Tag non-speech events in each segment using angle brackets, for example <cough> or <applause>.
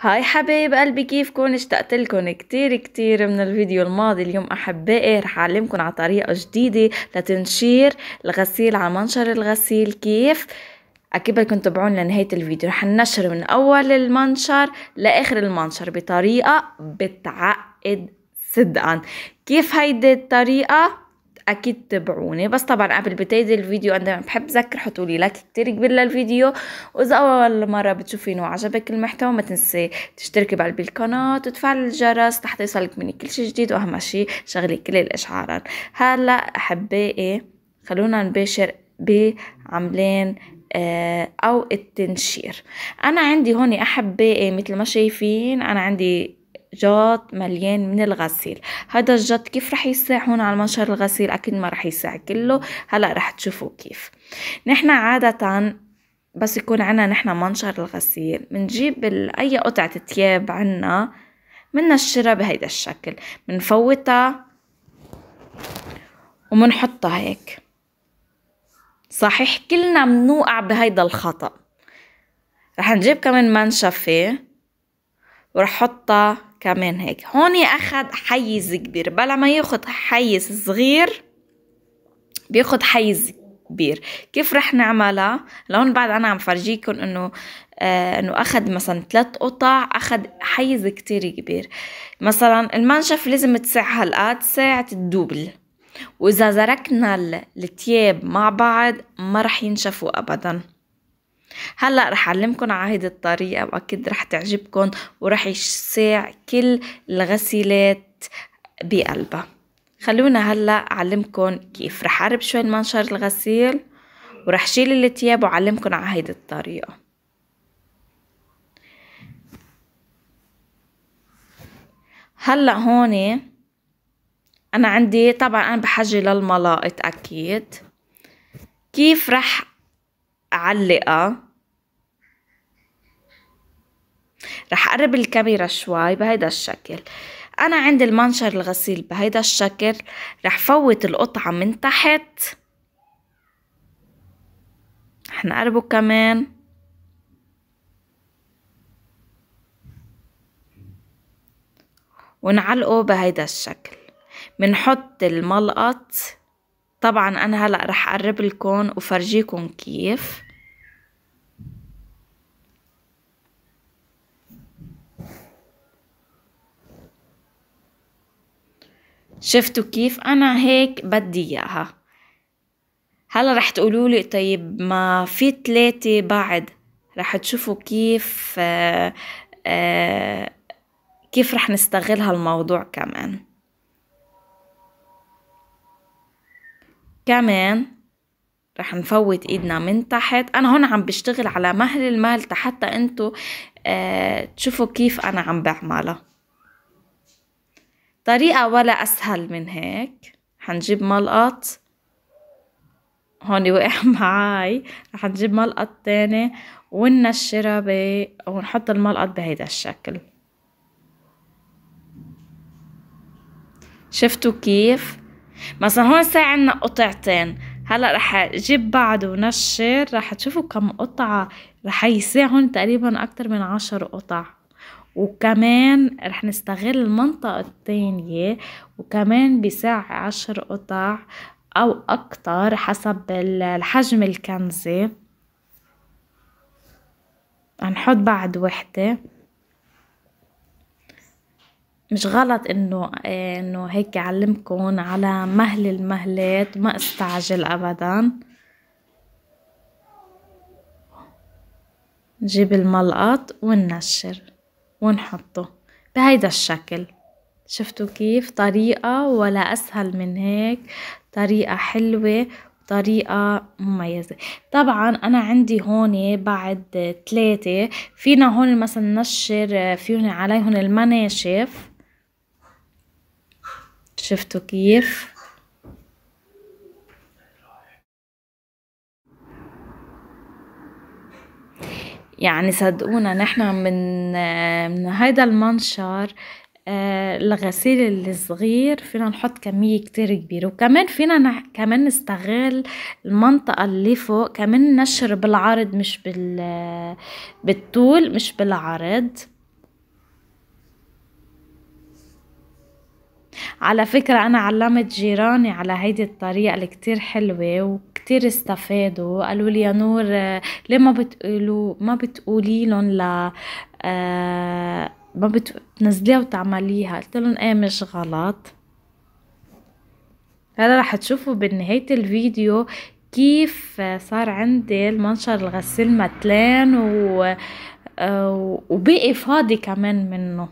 هاي حبايب قلبي كيفكن اشتقت لكم كتير كتير من الفيديو الماضي اليوم احبائي رح اعلمكم على طريقه جديده لتنشير الغسيل على منشر الغسيل كيف اكيد بدكم تبعون لنهايه الفيديو رح ننشر من اول المنشر لاخر المنشر بطريقه بتعقد صدقا كيف هيدي الطريقه اكيد تابعوني بس طبعا قبل بداية الفيديو انا بحب ذكر حطوا لي لايك كتير كبير للفيديو واذا اول مرة بتشوفينه وعجبك المحتوى ما تنسي تشتركي بقلب القناة وتفعل الجرس لحتى يوصلك مني كل شي جديد واهم شي شغلي كل الاشعارات هلا احبائي خلونا نباشر بعملين آه، او التنشير انا عندي هون احبائي مثل ما شايفين انا عندي جاط مليان من الغسيل هذا الجاط كيف رح يسع هون على منشر الغسيل اكيد ما رح يساع كله هلا رح تشوفوا كيف نحن عاده بس يكون عنا نحن منشر الغسيل بنجيب اي قطعه تياب عنا بدنا بهيدا الشكل بنفوتها ومنحطها هيك صحيح كلنا منوقع بهيدا الخطأ رح نجيب كمان منشفة ورح حطها كمان هيك هون أخد حيز كبير بلا ما ياخد حيز صغير بياخد حيز كبير كيف رح نعملها لون بعد أنا عم فرجيكم إنه آه إنه أخد مثلا ثلاث قطع أخد حيز كتير كبير مثلا المنشف لازم تسع هالقد ساعة الدوبل وإذا زركنا التياب مع بعض ما رح ينشفوا أبداً هلا رح اعلمكم على هيدي الطريقه واكيد رح تعجبكم ورح يشسع كل الغسيلات بقلبها خلونا هلا اعلمكم كيف رح اقرب شوي منشار الغسيل ورح شيل التياب واعلمكم على هيدي الطريقه هلا هون انا عندي طبعا انا بحاجه للملائط اكيد كيف رح اعلقها رح اقرب الكاميرا شوي بهيدا الشكل انا عند المنشر الغسيل بهيدا الشكل رح فوت القطعة من تحت رح نقربه كمان ونعلقه بهيدا الشكل بنحط الملقط طبعا انا هلا رح اقرب لكم وفرجيكم كيف شفتوا كيف انا هيك بدي اياها هلا رح تقولوا لي طيب ما في ثلاثة بعد رح تشوفوا كيف آه، آه، كيف رح نستغل هالموضوع كمان كمان رح نفوت ايدنا من تحت انا هون عم بشتغل على مهل المال حتى انتو آه، تشوفوا كيف انا عم بعملها طريقة ولا أسهل من هيك حنجيب ملقط هون وقع <laughs> معاي رح نجيب ملقط تاني ونشرها ب... ونحط الملقط بهيدا الشكل شفتوا كيف مثلا هون صار عنا قطعتين هلا رح اجيب بعض ونشر رح تشوفوا كم قطعة رح يساعهم تقريبا اكتر من عشر قطع وكمان رح نستغل المنطقة التانية وكمان بساعة عشر قطع او اكتر حسب الحجم الكنزة هنحط بعد وحدة مش غلط انه انه هيك اعلمكم على مهل المهلات ما استعجل ابدا نجيب الملقط وننشر ونحطه بهيدا الشكل شفتوا كيف طريقة ولا أسهل من هيك طريقة حلوة طريقة مميزة طبعا أنا عندي هون بعد ثلاثة فينا هون مثلا نشر فيهم عليهم المناشف شفتوا كيف يعني صدقونا نحن من من هذا المنشر آه، الغسيل الصغير فينا نحط كمية كتير كبيرة وكمان فينا كمان نستغل المنطقة اللي فوق كمان نشر بالعرض مش بال بالطول مش بالعرض على فكرة أنا علمت جيراني على هيدي الطريقة اللي كتير حلوة وكتير استفادوا قالوا لي يا نور آه، ليه ما بتقولوا ما بتقولي لهم ل آه، ما بتنزليها وتعمليها قلت لهم ايه مش غلط هلا رح تشوفوا بنهاية الفيديو كيف صار عندي المنشر الغسيل متلان آه، و... وبقي فاضي كمان منه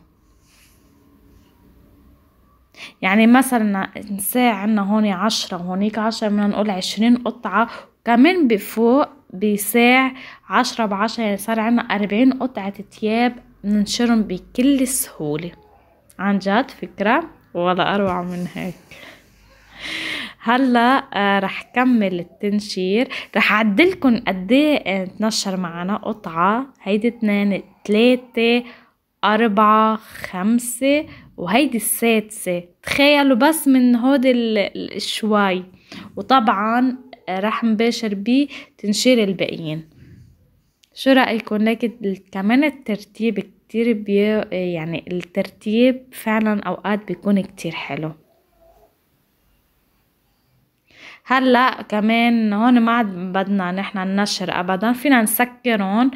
يعني مثلا نساع عنا هون عشرة وهونيك عشرة بدنا نقول عشرين قطعة كمان بفوق بساع عشرة بعشرة يعني صار عنا أربعين قطعة تياب ننشرهم بكل سهولة عن جد فكرة ولا أروع من هيك هلا آه، رح كمل التنشير رح عدلكم قد ايه تنشر معنا قطعة هيدي اتنين تلاتة أربعة خمسة وهيدي السادسة تخيلوا بس من هود الشوي وطبعا آه، راح نباشر بي تنشير الباقيين شو رأيكم لكن كمان الترتيب كتير بي آه، يعني الترتيب فعلا أوقات بيكون كتير حلو هلا كمان هون ما عاد بدنا نحن ننشر ابدا فينا نسكرهم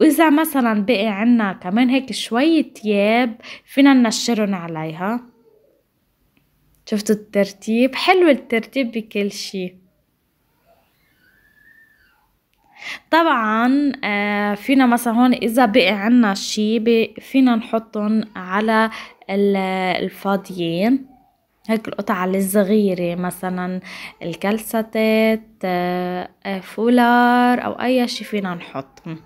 واذا مثلا بقي عنا كمان هيك شوية تياب فينا ننشرهم عليها شفتوا الترتيب حلو الترتيب بكل شي طبعا آه، فينا مثلا هون اذا بقي عنا شي فينا نحطهم على الفاضيين هيك القطع الصغيرة مثلا الكلستات آه، آه، فولار أو أي شي فينا نحطهم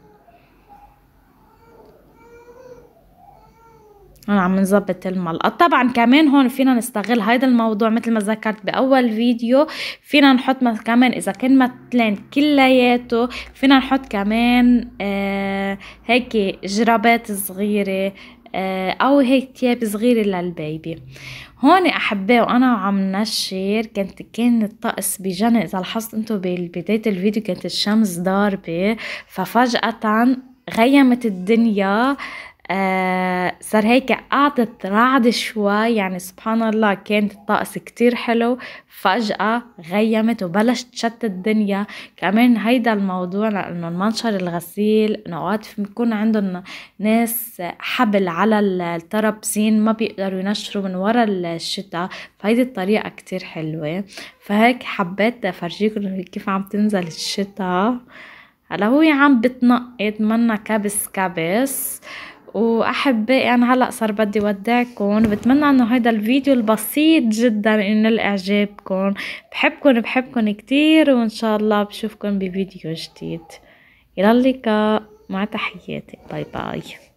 انا عم نظبط الملقط طبعا كمان هون فينا نستغل هيدا الموضوع مثل ما ذكرت باول فيديو فينا نحط كمان اذا كان متلين كلياته فينا نحط كمان آه هيك جرابات صغيره آه، او هيك تياب صغيره للبيبي هون احبائي وانا عم نشر كانت كان الطقس بجنة اذا لاحظت انتم ببدايه الفيديو كانت الشمس ضاربه ففجاه غيمت الدنيا آه صار هيك أعطت رعد شوي يعني سبحان الله كانت الطقس كتير حلو فجأة غيمت وبلشت تشتت الدنيا كمان هيدا الموضوع لأنه المنشر الغسيل نقاط أوقات بيكون عندهم ناس حبل على الترابسين ما بيقدروا ينشروا من ورا الشتاء فهيدي الطريقة كتير حلوة فهيك حبيت أفرجيكم كيف عم تنزل الشتاء هلا هو عم بتنقط منا كبس كبس واحبائي يعني انا هلا صار بدي ودعكم بتمنى انه هيدا الفيديو البسيط جدا ينال اعجابكم بحبكم بحبكم كتير وان شاء الله بشوفكم بفيديو جديد الى اللقاء مع تحياتي باي باي